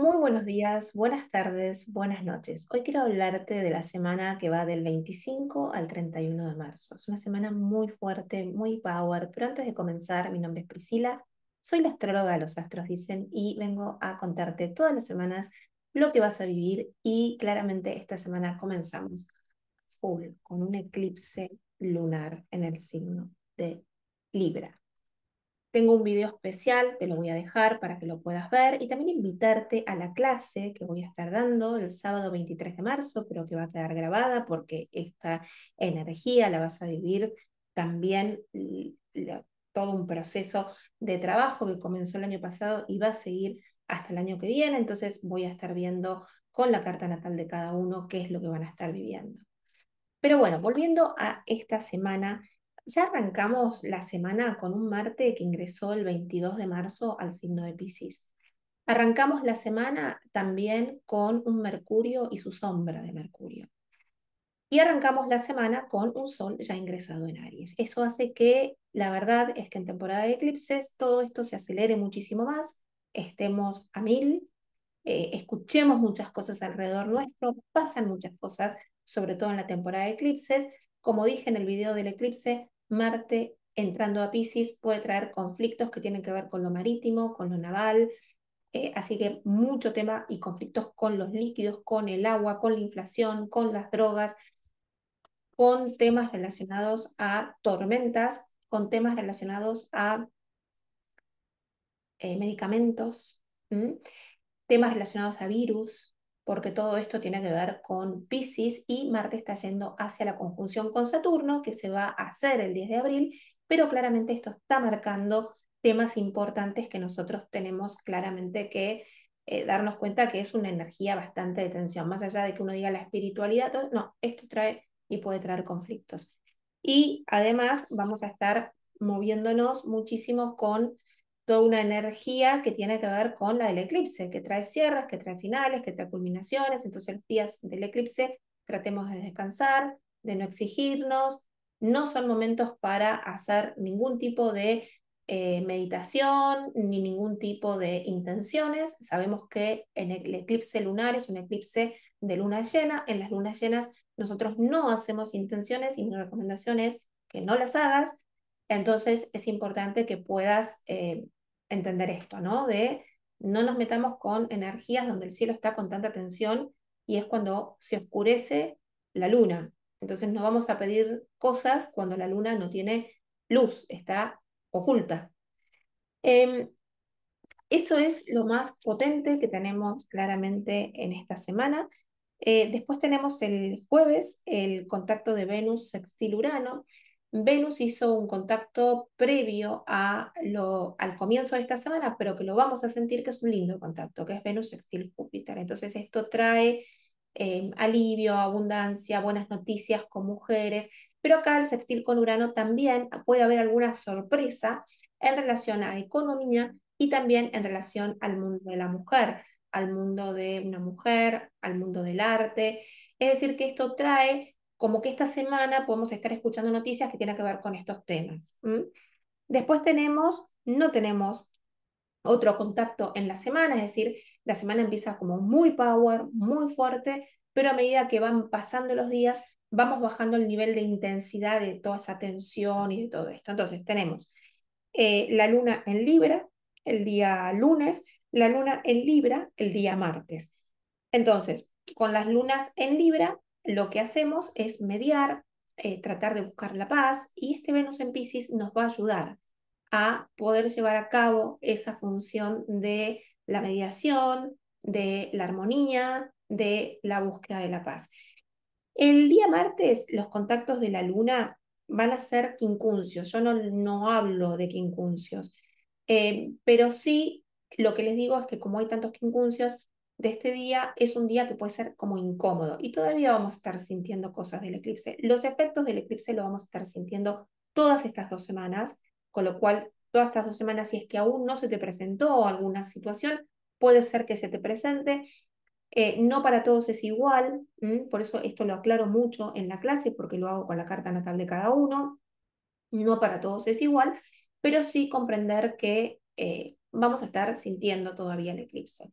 Muy buenos días, buenas tardes, buenas noches. Hoy quiero hablarte de la semana que va del 25 al 31 de marzo. Es una semana muy fuerte, muy power, pero antes de comenzar, mi nombre es Priscila, soy la astróloga de los astros dicen y vengo a contarte todas las semanas lo que vas a vivir y claramente esta semana comenzamos full con un eclipse lunar en el signo de Libra. Tengo un video especial, te lo voy a dejar para que lo puedas ver y también invitarte a la clase que voy a estar dando el sábado 23 de marzo, pero que va a quedar grabada porque esta energía la vas a vivir también todo un proceso de trabajo que comenzó el año pasado y va a seguir hasta el año que viene, entonces voy a estar viendo con la carta natal de cada uno qué es lo que van a estar viviendo. Pero bueno, volviendo a esta semana ya arrancamos la semana con un Marte que ingresó el 22 de marzo al signo de Pisces. Arrancamos la semana también con un Mercurio y su sombra de Mercurio. Y arrancamos la semana con un Sol ya ingresado en Aries. Eso hace que, la verdad es que en temporada de eclipses todo esto se acelere muchísimo más, estemos a mil, eh, escuchemos muchas cosas alrededor nuestro, pasan muchas cosas, sobre todo en la temporada de eclipses. Como dije en el video del eclipse, Marte entrando a Pisces puede traer conflictos que tienen que ver con lo marítimo, con lo naval, eh, así que mucho tema y conflictos con los líquidos, con el agua, con la inflación, con las drogas, con temas relacionados a tormentas, con temas relacionados a eh, medicamentos, temas relacionados a virus, porque todo esto tiene que ver con Pisces y Marte está yendo hacia la conjunción con Saturno, que se va a hacer el 10 de abril, pero claramente esto está marcando temas importantes que nosotros tenemos claramente que eh, darnos cuenta que es una energía bastante de tensión, más allá de que uno diga la espiritualidad, no, esto trae y puede traer conflictos. Y además vamos a estar moviéndonos muchísimo con toda una energía que tiene que ver con la del eclipse, que trae cierres, que trae finales, que trae culminaciones. Entonces, los días del eclipse tratemos de descansar, de no exigirnos. No son momentos para hacer ningún tipo de eh, meditación ni ningún tipo de intenciones. Sabemos que en el eclipse lunar es un eclipse de luna llena. En las lunas llenas nosotros no hacemos intenciones y mi recomendación es que no las hagas. Entonces es importante que puedas eh, entender esto, ¿no? De no nos metamos con energías donde el cielo está con tanta tensión y es cuando se oscurece la luna. Entonces no vamos a pedir cosas cuando la luna no tiene luz, está oculta. Em, eso es lo más potente que tenemos claramente en esta semana. Eh, después tenemos el jueves el contacto de Venus sextil Urano. Venus hizo un contacto previo a lo, al comienzo de esta semana, pero que lo vamos a sentir que es un lindo contacto, que es Venus sextil Júpiter. Entonces esto trae em, alivio, abundancia, buenas noticias con mujeres, pero acá el sextil con Urano también puede haber alguna sorpresa en relación a economía y también en relación al mundo de la mujer, al mundo de una mujer, al mundo del arte. Es decir, que esto trae como que esta semana podemos estar escuchando noticias que tienen que ver con estos temas. Después tenemos, no tenemos otro contacto en la semana, es decir, la semana empieza como muy power, muy fuerte, pero a medida que van pasando los días, vamos bajando el nivel de intensidad de toda esa tensión y de todo esto. Entonces tenemos eh, la luna en Libra el día lunes, la luna en Libra el día martes. Entonces, con las lunas en Libra lo que hacemos es mediar, eh, tratar de buscar la paz y este Venus en Pisces nos va a ayudar a poder llevar a cabo esa función de la mediación, de la armonía, de la búsqueda de la paz. El día martes los contactos de la luna van a ser quincuncios. Yo no, hablo de quincuncios, eh, pero sí lo que les digo es que como hay tantos quincuncios, de este día es un día que puede ser como incómodo y todavía vamos a estar sintiendo cosas del eclipse. Los efectos del eclipse lo vamos a estar sintiendo todas estas dos semanas, con lo cual todas estas dos semanas, si es que aún no se te presentó alguna situación, puede ser que se te presente. Eh, no para todos es igual, por eso esto lo aclaro mucho en la clase, porque lo hago con la carta natal de cada uno. No para todos es igual, pero sí comprender que eh, vamos a estar sintiendo todavía el eclipse.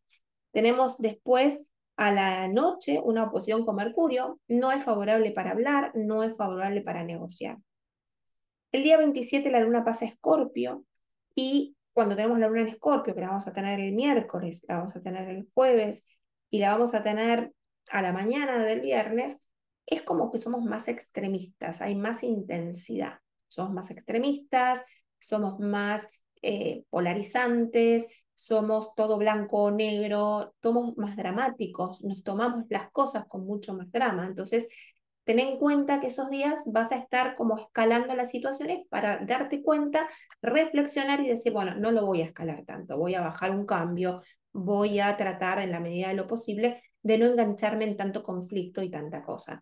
Tenemos después a la noche una oposición con Mercurio, no es favorable para hablar, no es favorable para negociar. El día 27 la luna pasa a Escorpio y cuando tenemos la luna en Escorpio, que la vamos a tener el miércoles, la vamos a tener el jueves y la vamos a tener a la mañana del viernes, es como que somos más extremistas, hay más intensidad, somos más extremistas, somos más eh, polarizantes, somos todo blanco o negro, somos más dramáticos, nos tomamos las cosas con mucho más drama. Entonces, ten en cuenta que esos días vas a estar como escalando las situaciones para darte cuenta, reflexionar y decir, bueno, no lo voy a escalar tanto, voy a bajar un cambio, voy a tratar en la medida de lo posible de no engancharme en tanto conflicto y tanta cosa.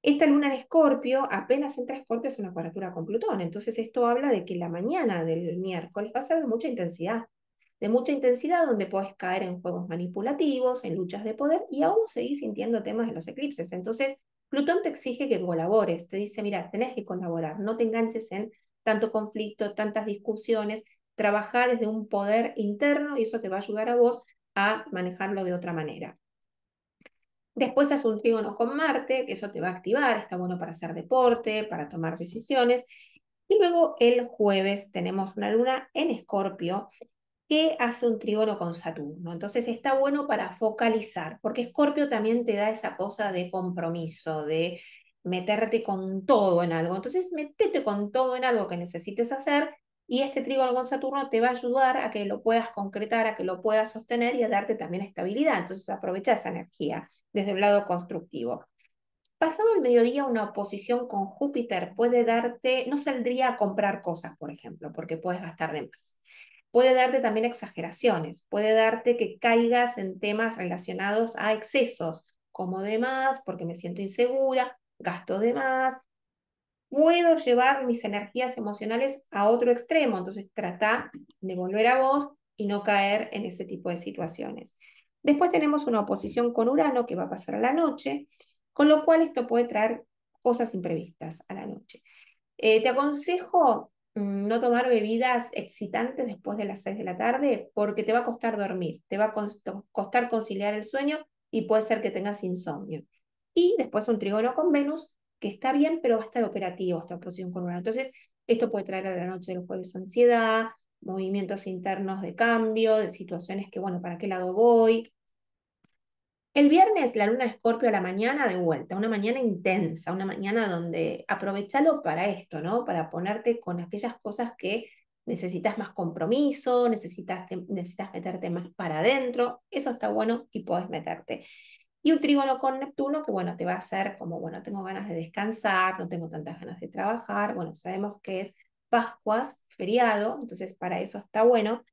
Esta luna en Escorpio, apenas entra Escorpio, es una cuadratura con Plutón. Entonces esto habla de que la mañana del miércoles va a ser de mucha intensidad, de mucha intensidad donde puedes caer en juegos manipulativos, en luchas de poder y aún seguís sintiendo temas de los eclipses. Entonces, Plutón te exige que colabores, te dice, mira, tenés que colaborar, no te enganches en tanto conflicto, tantas discusiones, trabajar desde un poder interno y eso te va a ayudar a vos a manejarlo de otra manera. Después haz un trígono con Marte, que eso te va a activar, está bueno para hacer deporte, para tomar decisiones. Y luego el jueves tenemos una luna en Escorpio, ¿Qué hace un trígono con Saturno? Entonces está bueno para focalizar, porque Escorpio también te da esa cosa de compromiso, de meterte con todo en algo. Entonces, metete con todo en algo que necesites hacer y este trígono con Saturno te va a ayudar a que lo puedas concretar, a que lo puedas sostener y a darte también estabilidad. Entonces, aprovecha esa energía desde el lado constructivo. Pasado el mediodía, una oposición con Júpiter puede darte, no saldría a comprar cosas, por ejemplo, porque puedes gastar de más puede darte también exageraciones, puede darte que caigas en temas relacionados a excesos, como de más, porque me siento insegura, gasto de más. Puedo llevar mis energías emocionales a otro extremo, entonces trata de volver a vos y no caer en ese tipo de situaciones. Después tenemos una oposición con Urano que va a pasar a la noche, con lo cual esto puede traer cosas imprevistas a la noche. Eh, te aconsejo Mm, no tomar bebidas excitantes después de las 6 de la tarde porque te va a costar dormir, te va a costar conciliar el sueño y puede ser que tengas insomnio. Y después un trigono con Venus que está bien, pero va a estar operativo esta posición con Entonces, esto puede traer a la noche del jueves ansiedad, movimientos internos de cambio, de situaciones que, bueno, ¿para qué lado voy? El viernes la luna de Escorpio a la mañana de vuelta, una mañana intensa, una mañana donde aprovechalo para esto, ¿no? Para ponerte con aquellas cosas que necesitas más compromiso, necesitas, necesitas meterte más para adentro, eso está bueno y puedes meterte. Y un trígono con Neptuno que, bueno, te va a hacer como, bueno, tengo ganas de descansar, no tengo tantas ganas de trabajar, bueno, sabemos que es Pascuas, feriado, entonces para eso está bueno.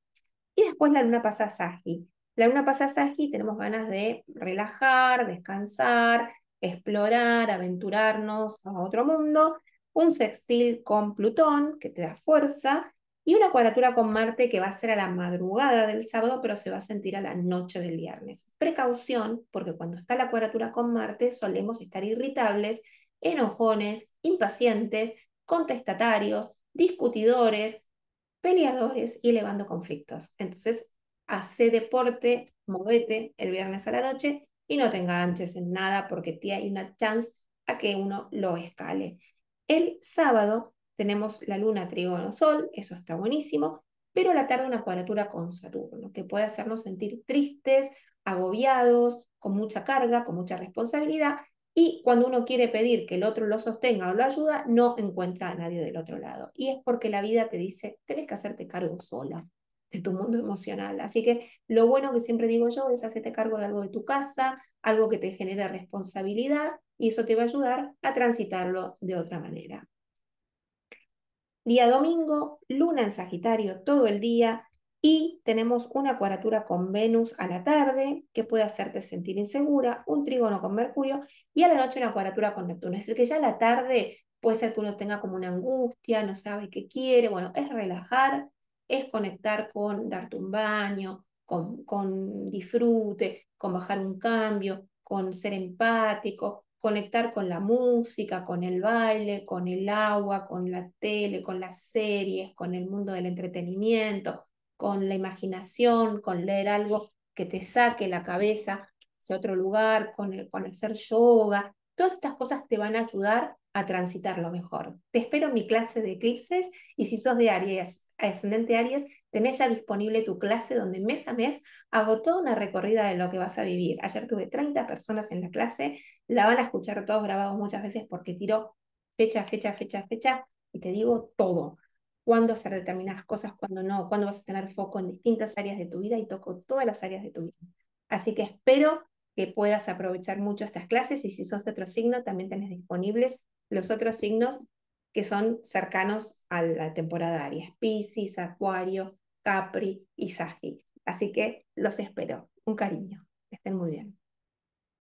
Y después la luna pasa a Sagi. La luna pasa a Sagi, tenemos ganas de relajar, descansar, explorar, aventurarnos a otro mundo. Un sextil con Plutón, que te da fuerza, y una cuadratura con Marte que va a ser a la madrugada del sábado, pero se va a sentir a la noche del viernes. Precaución, porque cuando está la cuadratura con Marte solemos estar irritables, enojones, impacientes, contestatarios, discutidores, peleadores y elevando conflictos. Entonces, hace deporte, movete el viernes a la noche y no te enganches en nada porque te hay una chance a que uno lo escale. El sábado tenemos la luna trigono sol, eso está buenísimo, pero a la tarde una cuadratura con Saturno, que puede hacernos sentir tristes, agobiados, con mucha carga, con mucha responsabilidad, y cuando uno quiere pedir que el otro lo sostenga o lo ayuda, no encuentra a nadie del otro lado. Y es porque la vida te dice, tenés que hacerte cargo sola de tu mundo emocional. Así que lo bueno que siempre digo yo es hacerte cargo de algo de tu casa, algo que te genere responsabilidad y eso te va a ayudar a transitarlo de otra manera. Día domingo, luna en Sagitario todo el día y tenemos una cuadratura con Venus a la tarde que puede hacerte sentir insegura, un trígono con Mercurio y a la noche una cuadratura con Neptuno. Es decir, que ya a la tarde puede ser que uno tenga como una angustia, no sabe qué quiere, bueno, es relajar es conectar con darte un baño, con, con disfrute, con bajar un cambio, con ser empático, conectar con la música, con el baile, con el agua, con la tele, con las series, con el mundo del entretenimiento, con la imaginación, con leer algo que te saque la cabeza hacia otro lugar, con, el, con hacer yoga. Todas estas cosas te van a ayudar a transitarlo mejor. Te espero en mi clase de eclipses y si sos de Aries, ascendente Aries, tenés ya disponible tu clase donde mes a mes hago toda una recorrida de lo que vas a vivir. Ayer tuve 30 personas en la clase, la van a escuchar todos grabados muchas veces porque tiró fecha, fecha, fecha, fecha y te digo todo. Cuándo hacer determinadas cosas, cuándo no, cuándo vas a tener foco en distintas áreas de tu vida y toco todas las áreas de tu vida. Así que espero que puedas aprovechar mucho estas clases y si sos de otro signo también tenés disponibles los otros signos que son cercanos a la temporada Aries, Pisces, Acuario, Capri y Sagi. Así que los espero. Un cariño. Estén muy bien.